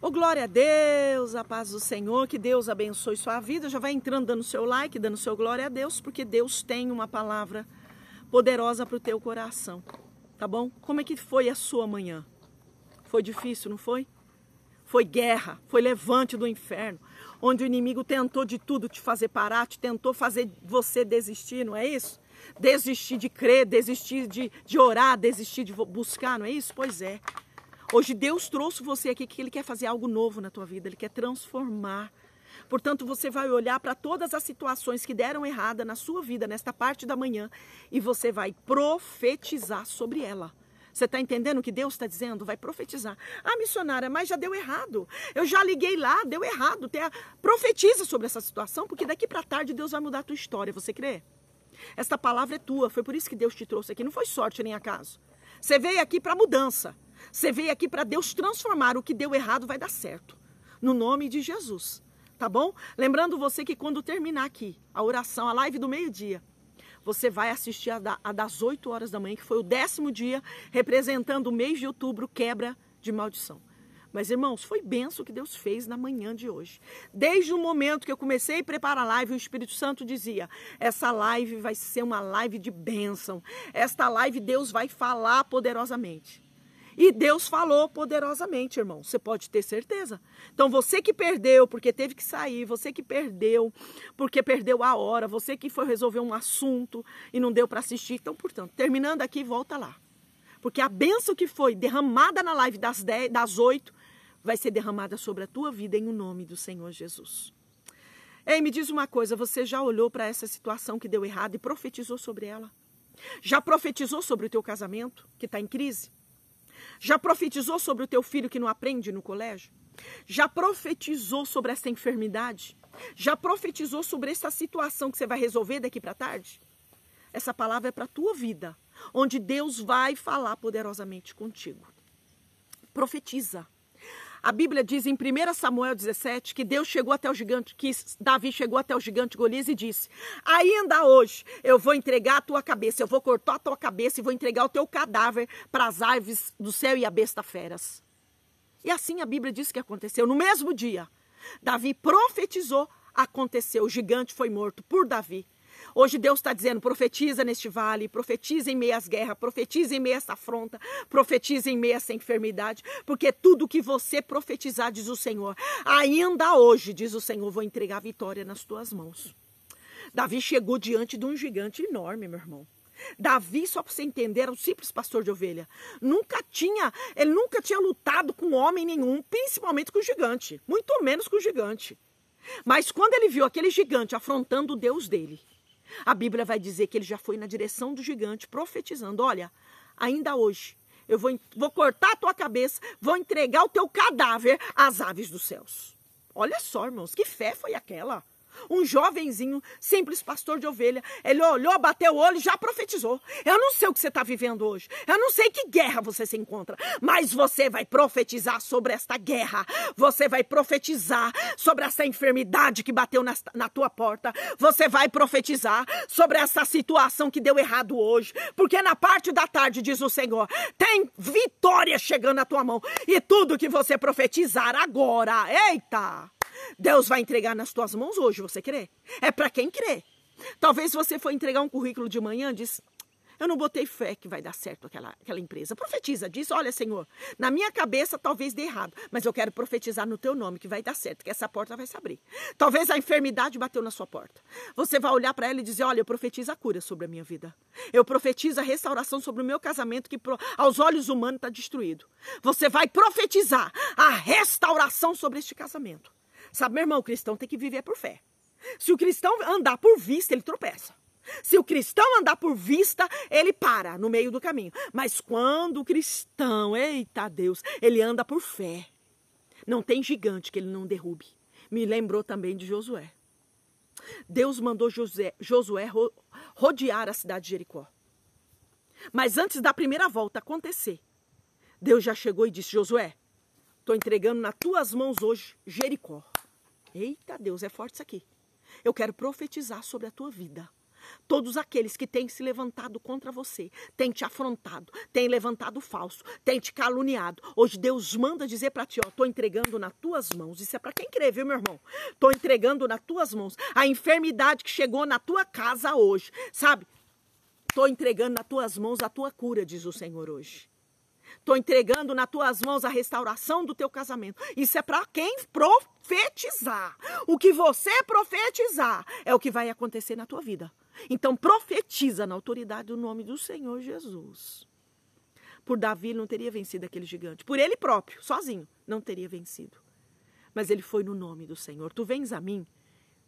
Oh, glória a Deus, a paz do Senhor, que Deus abençoe sua vida. Já vai entrando dando seu like, dando seu glória a Deus, porque Deus tem uma palavra poderosa para o teu coração, tá bom? Como é que foi a sua manhã? Foi difícil, não foi? Foi guerra, foi levante do inferno, onde o inimigo tentou de tudo te fazer parar, te tentou fazer você desistir, não é isso? Desistir de crer, desistir de, de orar, desistir de buscar, não é isso? Pois é. Hoje Deus trouxe você aqui que Ele quer fazer algo novo na tua vida, Ele quer transformar. Portanto, você vai olhar para todas as situações que deram errada na sua vida nesta parte da manhã e você vai profetizar sobre ela. Você está entendendo o que Deus está dizendo? Vai profetizar. Ah, missionária, mas já deu errado. Eu já liguei lá, deu errado. Até a... Profetiza sobre essa situação, porque daqui para tarde Deus vai mudar a tua história. Você crê? Esta palavra é tua. Foi por isso que Deus te trouxe aqui. Não foi sorte nem acaso. Você veio aqui para mudança. Você veio aqui para Deus transformar. O que deu errado vai dar certo. No nome de Jesus. Tá bom? Lembrando você que quando terminar aqui a oração, a live do meio-dia, você vai assistir a, da, a, das 8 horas da manhã, que foi o décimo dia, representando o mês de outubro, quebra de maldição. Mas, irmãos, foi benção que Deus fez na manhã de hoje. Desde o momento que eu comecei a preparar a live, o Espírito Santo dizia: essa live vai ser uma live de bênção. Esta live Deus vai falar poderosamente. E Deus falou poderosamente, irmão. Você pode ter certeza. Então, você que perdeu porque teve que sair, você que perdeu porque perdeu a hora, você que foi resolver um assunto e não deu para assistir. Então, portanto, terminando aqui, volta lá. Porque a benção que foi derramada na live das, 10, das 8 vai ser derramada sobre a tua vida em o nome do Senhor Jesus. Ei, me diz uma coisa: você já olhou para essa situação que deu errado e profetizou sobre ela? Já profetizou sobre o teu casamento que está em crise? Já profetizou sobre o teu filho que não aprende no colégio? Já profetizou sobre essa enfermidade? Já profetizou sobre essa situação que você vai resolver daqui para tarde? Essa palavra é para a tua vida, onde Deus vai falar poderosamente contigo. Profetiza. A Bíblia diz em 1 Samuel 17 que Deus chegou até o gigante, que Davi chegou até o gigante Golias e disse: Ainda hoje eu vou entregar a tua cabeça, eu vou cortar a tua cabeça e vou entregar o teu cadáver para as aves do céu e a besta feras. E assim a Bíblia diz que aconteceu. No mesmo dia, Davi profetizou, aconteceu, o gigante foi morto por Davi. Hoje Deus está dizendo: profetiza neste vale, profetiza em meio às guerras, profetiza em meio a essa afronta, profetiza em meio a essa enfermidade, porque tudo que você profetizar, diz o Senhor, ainda hoje, diz o Senhor, vou entregar a vitória nas tuas mãos. Davi chegou diante de um gigante enorme, meu irmão. Davi, só para você entender, era um simples pastor de ovelha. Nunca tinha, ele nunca tinha lutado com homem nenhum, principalmente com o gigante, muito menos com o gigante. Mas quando ele viu aquele gigante afrontando o Deus dele, a Bíblia vai dizer que ele já foi na direção do gigante, profetizando: olha, ainda hoje eu vou, vou cortar a tua cabeça, vou entregar o teu cadáver às aves dos céus. Olha só, irmãos, que fé foi aquela! um jovenzinho, simples pastor de ovelha. Ele olhou, bateu o olho e já profetizou. Eu não sei o que você está vivendo hoje. Eu não sei que guerra você se encontra. Mas você vai profetizar sobre esta guerra. Você vai profetizar sobre essa enfermidade que bateu na, na tua porta. Você vai profetizar sobre essa situação que deu errado hoje. Porque na parte da tarde, diz o Senhor, tem vitória chegando na tua mão. E tudo que você profetizar agora. Eita! Deus vai entregar nas tuas mãos hoje, você crê? É para quem crê. Talvez você for entregar um currículo de manhã, e diz: eu não botei fé que vai dar certo aquela, aquela empresa. Profetiza, diz: Olha, Senhor, na minha cabeça talvez dê errado, mas eu quero profetizar no teu nome que vai dar certo, que essa porta vai se abrir. Talvez a enfermidade bateu na sua porta. Você vai olhar para ela e dizer: Olha, eu profetizo a cura sobre a minha vida. Eu profetizo a restauração sobre o meu casamento, que aos olhos humanos está destruído. Você vai profetizar a restauração sobre este casamento. Sabe, meu irmão, o cristão tem que viver por fé. Se o cristão andar por vista, ele tropeça. Se o cristão andar por vista, ele para no meio do caminho. Mas quando o cristão, eita Deus, ele anda por fé. Não tem gigante que ele não derrube. Me lembrou também de Josué. Deus mandou José, Josué ro, rodear a cidade de Jericó. Mas antes da primeira volta acontecer, Deus já chegou e disse: Josué, estou entregando nas tuas mãos hoje Jericó. Eita Deus, é forte isso aqui. Eu quero profetizar sobre a tua vida. Todos aqueles que têm se levantado contra você, têm te afrontado, têm levantado falso, têm te caluniado. Hoje Deus manda dizer para ti, ó, tô entregando nas tuas mãos. Isso é para quem crê, viu, meu irmão? Tô entregando nas tuas mãos a enfermidade que chegou na tua casa hoje, sabe? Tô entregando nas tuas mãos a tua cura, diz o Senhor hoje. Estou entregando nas tuas mãos a restauração do teu casamento. Isso é para quem profetizar. O que você profetizar é o que vai acontecer na tua vida. Então profetiza na autoridade do nome do Senhor Jesus. Por Davi ele não teria vencido aquele gigante. Por ele próprio, sozinho, não teria vencido. Mas ele foi no nome do Senhor. Tu vens a mim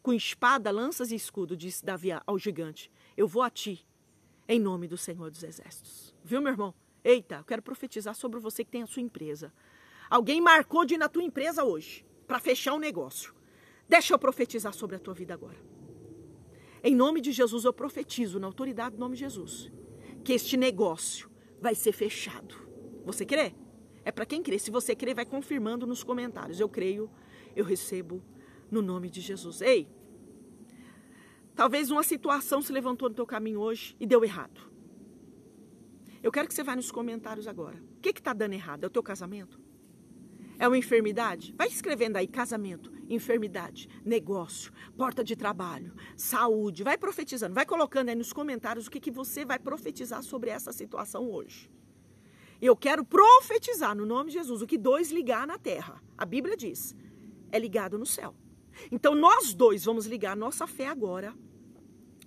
com espada, lanças e escudo, disse Davi ao gigante. Eu vou a ti, em nome do Senhor dos Exércitos. Viu, meu irmão? Eita, eu quero profetizar sobre você que tem a sua empresa. Alguém marcou de ir na tua empresa hoje para fechar um negócio. Deixa eu profetizar sobre a tua vida agora. Em nome de Jesus, eu profetizo, na autoridade do nome de Jesus, que este negócio vai ser fechado. Você crê? É para quem crê. Se você crê, vai confirmando nos comentários. Eu creio, eu recebo no nome de Jesus. Ei, talvez uma situação se levantou no teu caminho hoje e deu errado. Eu quero que você vá nos comentários agora. O que está dando errado? É o teu casamento? É uma enfermidade? Vai escrevendo aí: casamento, enfermidade, negócio, porta de trabalho, saúde. Vai profetizando, vai colocando aí nos comentários o que, que você vai profetizar sobre essa situação hoje. Eu quero profetizar no nome de Jesus o que dois ligar na terra. A Bíblia diz: é ligado no céu. Então nós dois vamos ligar nossa fé agora,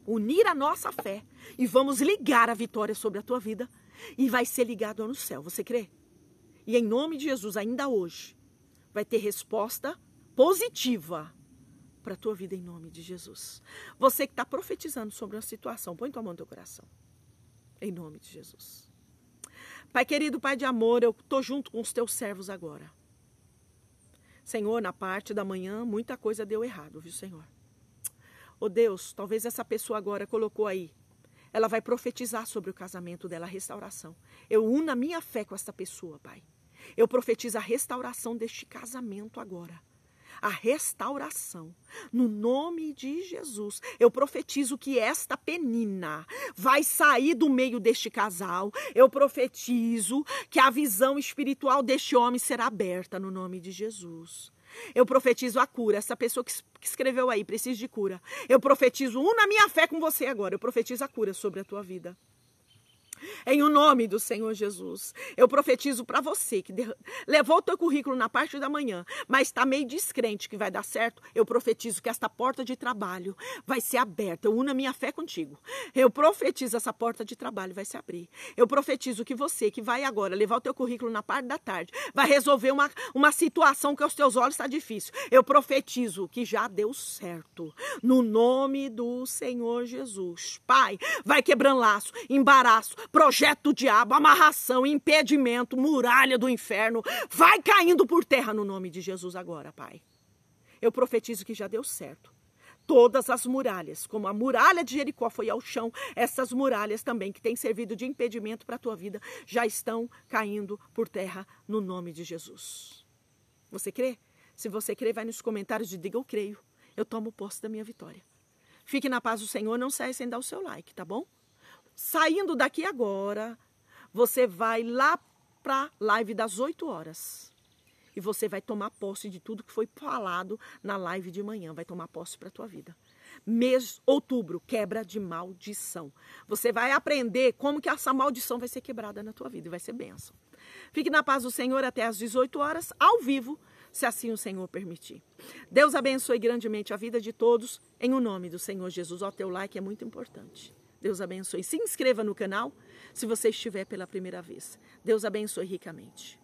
unir a nossa fé e vamos ligar a vitória sobre a tua vida e vai ser ligado no céu. Você crê? E em nome de Jesus, ainda hoje, vai ter resposta positiva para a tua vida em nome de Jesus. Você que está profetizando sobre uma situação, põe tua mão no teu coração. Em nome de Jesus. Pai querido, Pai de amor, eu estou junto com os teus servos agora. Senhor, na parte da manhã, muita coisa deu errado, viu, Senhor? Oh Deus, talvez essa pessoa agora colocou aí ela vai profetizar sobre o casamento dela, a restauração. Eu uno a minha fé com esta pessoa, Pai. Eu profetizo a restauração deste casamento agora. A restauração. No nome de Jesus, eu profetizo que esta penina vai sair do meio deste casal. Eu profetizo que a visão espiritual deste homem será aberta no nome de Jesus. Eu profetizo a cura. Essa pessoa que, escreveu aí, precisa de cura. Eu profetizo, um na minha fé com você agora. Eu profetizo a cura sobre a tua vida. Em o nome do Senhor Jesus, eu profetizo para você que levou o teu currículo na parte da manhã, mas está meio descrente que vai dar certo. Eu profetizo que esta porta de trabalho vai ser aberta. Eu uno a minha fé contigo. Eu profetizo essa porta de trabalho vai se abrir. Eu profetizo que você que vai agora levar o teu currículo na parte da tarde, vai resolver uma, uma situação que aos teus olhos está difícil. Eu profetizo que já deu certo. No nome do Senhor Jesus. Pai, vai quebrando laço, embaraço, projeto diabo, amarração, impedimento, muralha do inferno, vai caindo por terra no nome de Jesus agora, Pai. Eu profetizo que já deu certo. Todas as muralhas, como a muralha de Jericó foi ao chão, essas muralhas também que têm servido de impedimento para a tua vida já estão caindo por terra no nome de Jesus. Você crê? Se você crê, vai nos comentários e diga eu creio. Eu tomo posse da minha vitória. Fique na paz do Senhor, não saia sem dar o seu like, tá bom? saindo daqui agora, você vai lá para live das 8 horas. E você vai tomar posse de tudo que foi falado na live de manhã, vai tomar posse para tua vida. Mês outubro, quebra de maldição. Você vai aprender como que essa maldição vai ser quebrada na tua vida e vai ser benção. Fique na paz do Senhor até às 18 horas, ao vivo, se assim o Senhor permitir. Deus abençoe grandemente a vida de todos, em o nome do Senhor Jesus. O teu like é muito importante. Deus abençoe. Se inscreva no canal se você estiver pela primeira vez. Deus abençoe ricamente.